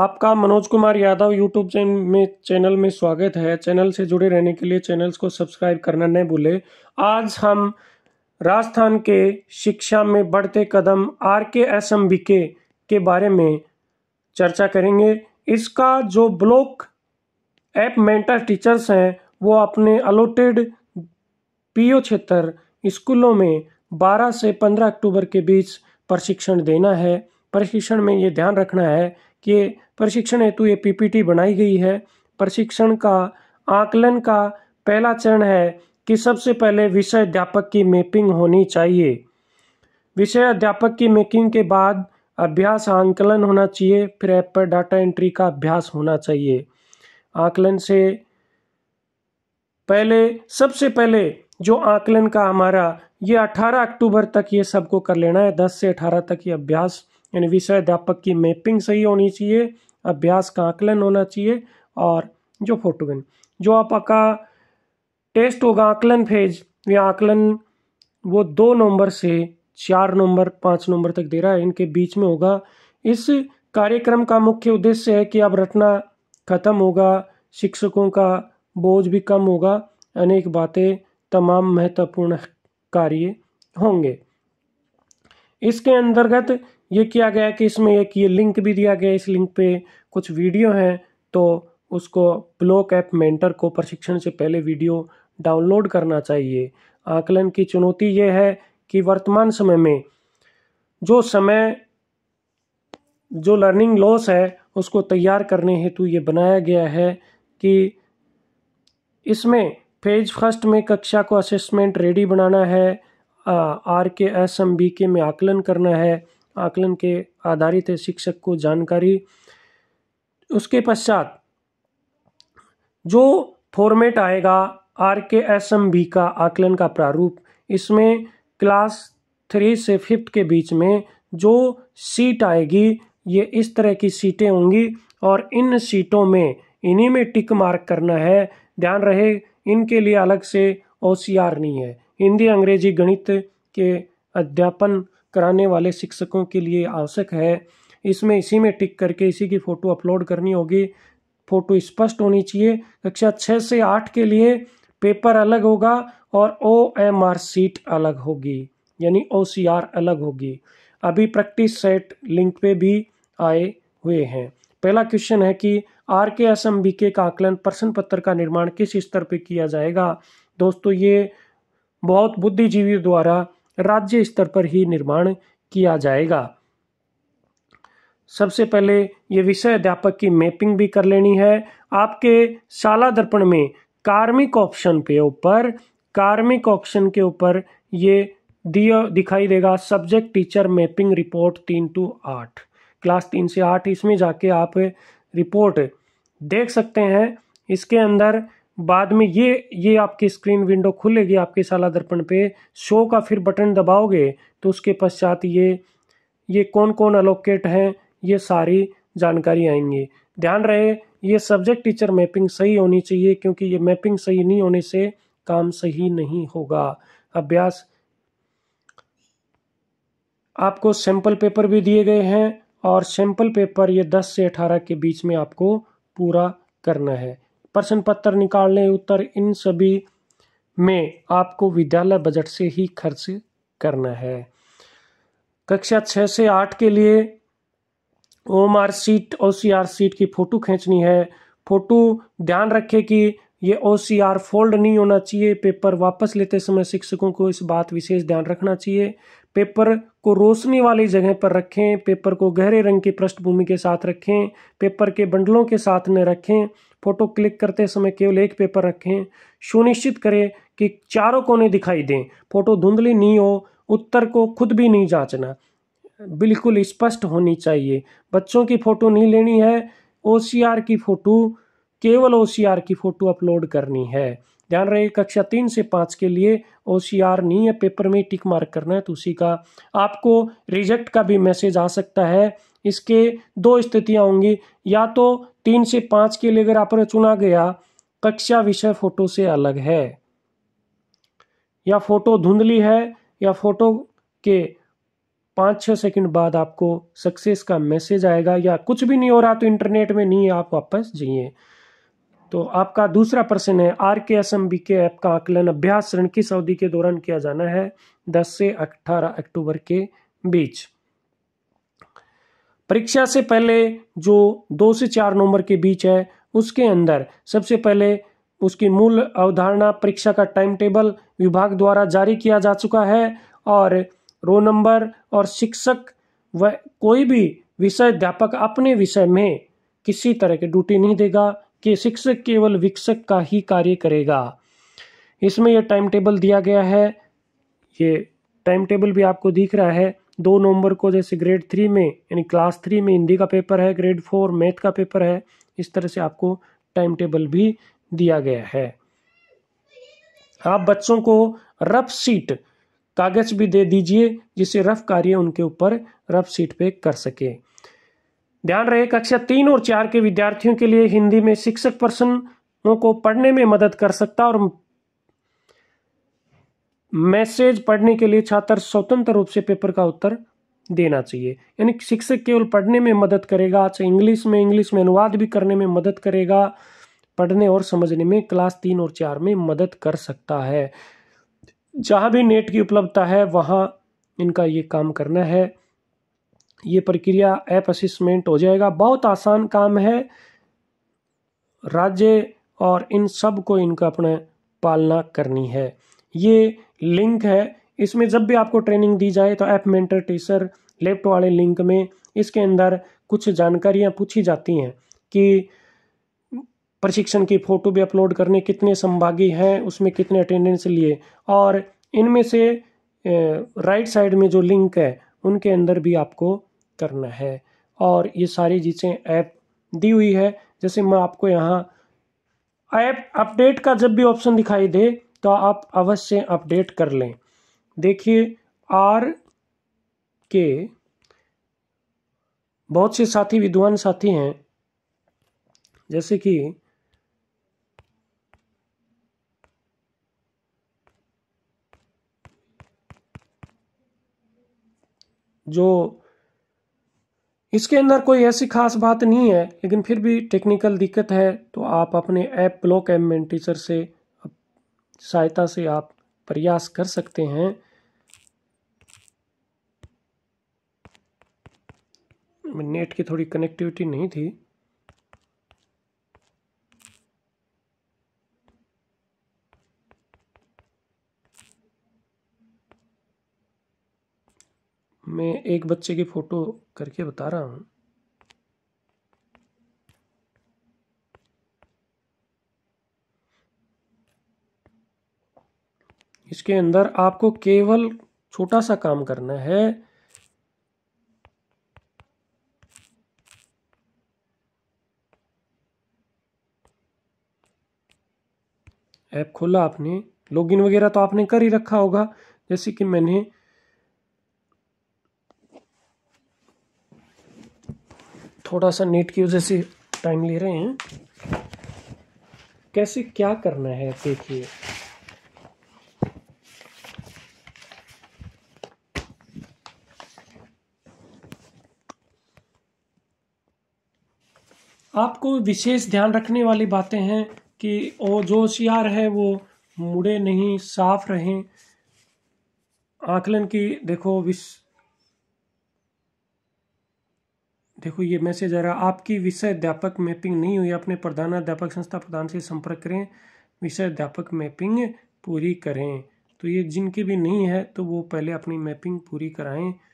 आपका मनोज कुमार यादव यूट्यूब चैन में चैनल में स्वागत है चैनल से जुड़े रहने के लिए चैनल्स को सब्सक्राइब करना नहीं भूले आज हम राजस्थान के शिक्षा में बढ़ते कदम R K S M B K के बारे में चर्चा करेंगे इसका जो ब्लॉक ऐप मेंटर टीचर्स हैं वो अपने अलोटेड पीओ क्षेत्र स्कूलों में 12 से 15 अक्टूबर के बीच प्रशिक्षण देना है प्रशिक्षण में ये ध्यान रखना है कि प्रशिक्षण हेतु ये पीपीटी बनाई गई है प्रशिक्षण का आकलन का पहला चरण है कि सबसे पहले विषय अध्यापक की मैपिंग होनी चाहिए विषय अध्यापक की मैपिंग के बाद अभ्यास आंकलन होना चाहिए फिर ऐप पर डाटा एंट्री का अभ्यास होना चाहिए आकलन से पहले सबसे पहले जो आकलन का हमारा ये 18 अक्टूबर तक ये सबको कर लेना है 10 से 18 तक ये अभ्यास यानी विषय अध्यापक की मैपिंग सही होनी चाहिए अभ्यास का आकलन होना चाहिए और जो फोटोग्राफी जो आपका टेस्ट होगा आकलन फेज या आकलन वो दो नंबर से चार नंबर पाँच नंबर तक दे रहा है इनके बीच में होगा इस कार्यक्रम का मुख्य उद्देश्य है कि अब रटना खत्म होगा शिक्षकों का बोझ भी कम होगा अनेक बातें तमाम महत्वपूर्ण कार्य होंगे इसके अंतर्गत ये किया गया कि इसमें एक ये लिंक भी दिया गया इस लिंक पे कुछ वीडियो हैं तो उसको ब्लॉक ऐप मेंटर को प्रशिक्षण से पहले वीडियो डाउनलोड करना चाहिए आकलन की चुनौती ये है कि वर्तमान समय में जो समय जो लर्निंग लॉस है उसको तैयार करने हेतु ये बनाया गया है कि इसमें फेज फर्स्ट में कक्षा को असेसमेंट रेडी बनाना है R K S M B के में आकलन करना है आकलन के आधारित है शिक्षक को जानकारी उसके पश्चात जो फॉर्मेट आएगा are K S M B का आकलन का प्रारूप इसमें क्लास थ्री से फिफ्थ के बीच में जो सीट आएगी ये इस तरह की सीटें होंगी और इन सीटों में इन्हीं में टिक मार्क करना है ध्यान रहे इनके लिए अलग से ओ नहीं है हिंदी अंग्रेजी गणित के अध्यापन कराने वाले शिक्षकों के लिए आवश्यक है इसमें इसी में टिक करके इसी की फ़ोटो अपलोड करनी होगी फ़ोटो स्पष्ट होनी चाहिए कक्षा छः से आठ के लिए पेपर अलग होगा और ओ एम आर सीट अलग होगी यानी ओ सी आर अलग होगी अभी प्रैक्टिस सेट लिंक पे भी आए हुए हैं पहला क्वेश्चन है कि are K S M B के का आकलन प्रश्न पत्र का निर्माण किस स्तर पे किया जाएगा दोस्तों ये बहुत बुद्धिजीवी द्वारा राज्य स्तर पर ही निर्माण किया जाएगा सबसे पहले ये विषय अध्यापक की मैपिंग भी कर लेनी है आपके शाला दर्पण में कार्मिक ऑप्शन पे ऊपर कार्मिक ऑप्शन के ऊपर ये दिया दिखाई देगा सब्जेक्ट टीचर मैपिंग रिपोर्ट तीन टू आठ क्लास तीन से आठ इसमें जाके आप रिपोर्ट देख सकते हैं इसके अंदर बाद में ये ये आपकी स्क्रीन विंडो खुलेगी आपके शाला दर्पण पे शो का फिर बटन दबाओगे तो उसके पश्चात ये ये कौन कौन अलोकेट हैं ये सारी जानकारी आएंगी ध्यान रहे ये सब्जेक्ट टीचर मैपिंग सही होनी चाहिए क्योंकि ये मैपिंग सही नहीं होने से काम सही नहीं होगा अभ्यास आपको सैंपल पेपर भी दिए गए हैं और सैंपल पेपर ये 10 से 18 के बीच में आपको पूरा करना है प्रश्न पत्र निकालने उत्तर इन सभी में आपको विद्यालय बजट से ही खर्च करना है कक्षा छः से आठ के लिए OM R sheet O C R sheet की फ़ोटो खींचनी है फ़ोटो ध्यान रखें कि ये ओ सी आर फोल्ड नहीं होना चाहिए पेपर वापस लेते समय शिक्षकों को इस बात विशेष ध्यान रखना चाहिए पेपर को रोशनी वाली जगह पर रखें पेपर को गहरे रंग की पृष्ठभूमि के साथ रखें पेपर के बंडलों के साथ न रखें फोटो क्लिक करते समय केवल एक पेपर रखें सुनिश्चित करें कि चारों कोने दिखाई दें फोटो धुंधली नहीं हो उत्तर को खुद भी नहीं जांचना बिल्कुल स्पष्ट होनी चाहिए बच्चों की फ़ोटो नहीं लेनी है ओ की फ़ोटो केवल ओ की फ़ोटो अपलोड करनी है ध्यान रहे कक्षा तीन से पाँच के लिए ओ नहीं है पेपर में टिक मार्क करना है तो उसी का आपको रिजेक्ट का भी मैसेज आ सकता है इसके दो स्थितियाँ होंगी या तो तीन से पाँच के लिए अगर आप चुना गया कक्षा विषय फोटो से अलग है या फोटो धुंधली है या फोटो के पाँच छः सेकंड बाद आपको सक्सेस का मैसेज आएगा या कुछ भी नहीं हो रहा तो इंटरनेट में नहीं आप वापस जाइए तो आपका दूसरा प्रश्न है R K S M B K app का आकलन अभ्यास ऋण की अवधि के दौरान किया जाना है 10 से 18 अक्टूबर के बीच परीक्षा से पहले जो दो से चार नंबर के बीच है उसके अंदर सबसे पहले उसकी मूल अवधारणा परीक्षा का टाइम टेबल विभाग द्वारा जारी किया जा चुका है और रो नंबर और शिक्षक व कोई भी विषय अध्यापक अपने विषय में किसी तरह की ड्यूटी नहीं देगा कि शिक्षक केवल विकसक का ही कार्य करेगा इसमें यह टाइम टेबल दिया गया है ये टाइम टेबल भी आपको दिख रहा है दो नवंबर को जैसे ग्रेड थ्री में यानी क्लास थ्री में हिंदी का पेपर है ग्रेड फोर मैथ का पेपर है इस तरह से आपको टाइम टेबल भी दिया गया है आप बच्चों को रफ सीट कागज भी दे दीजिए जिससे रफ कार्य उनके ऊपर रफ सीट पे कर सके ध्यान रहे कक्षा तीन और चार के विद्यार्थियों के लिए हिंदी में शिक्षक प्रश्नों को पढ़ने में मदद कर सकता और मैसेज पढ़ने के लिए छात्र स्वतंत्र रूप से पेपर का उत्तर देना चाहिए यानी शिक्षक केवल पढ़ने में मदद करेगा अच्छा इंग्लिश में इंग्लिश में अनुवाद भी करने में मदद करेगा पढ़ने और समझने में क्लास तीन और चार में मदद कर सकता है जहाँ भी नेट की उपलब्धता है वहाँ इनका ये काम करना है ये प्रक्रिया ऐप असिस्मेंट हो जाएगा बहुत आसान काम है राज्य और इन सब को इनका अपने पालना करनी है ये लिंक है इसमें जब भी आपको ट्रेनिंग दी जाए तो ऐप मेंटर टीचर लेफ्ट वाले लिंक में इसके अंदर कुछ जानकारियाँ पूछी जाती हैं कि प्रशिक्षण की फ़ोटो भी अपलोड करने कितने संभागी हैं उसमें कितने अटेंडेंस लिए और इनमें से राइट साइड में जो लिंक है उनके अंदर भी आपको करना है और ये सारी चीज़ें ऐप दी हुई है जैसे मैं आपको यहाँ ऐप अपडेट का जब भी ऑप्शन दिखाई दे तो आप अवश्य अपडेट कर लें देखिए आर के बहुत से साथी विद्वान साथी हैं जैसे कि जो इसके अंदर कोई ऐसी खास बात नहीं है लेकिन फिर भी टेक्निकल दिक्कत है तो आप अपने ऐप ब्लॉक एम टीचर से सहायता से आप प्रयास कर सकते हैं नेट की थोड़ी कनेक्टिविटी नहीं थी मैं एक बच्चे की फ़ोटो करके बता रहा हूँ इसके अंदर आपको केवल छोटा सा काम करना है ऐप खोला आपने लॉगिन वगैरह तो आपने कर ही रखा होगा जैसे कि मैंने थोड़ा सा नेट की वजह से टाइम ले रहे हैं कैसे क्या करना है देखिए आपको विशेष ध्यान रखने वाली बातें हैं कि ओ जो होशियार है वो मुड़े नहीं साफ रहें आकलन की देखो विश देखो ये मैसेज आ रहा आपकी विषय अध्यापक मैपिंग नहीं हुई अपने प्रधानाध्यापक संस्था प्रधान से संपर्क करें विषय अध्यापक मैपिंग पूरी करें तो ये जिनकी भी नहीं है तो वो पहले अपनी मैपिंग पूरी कराएं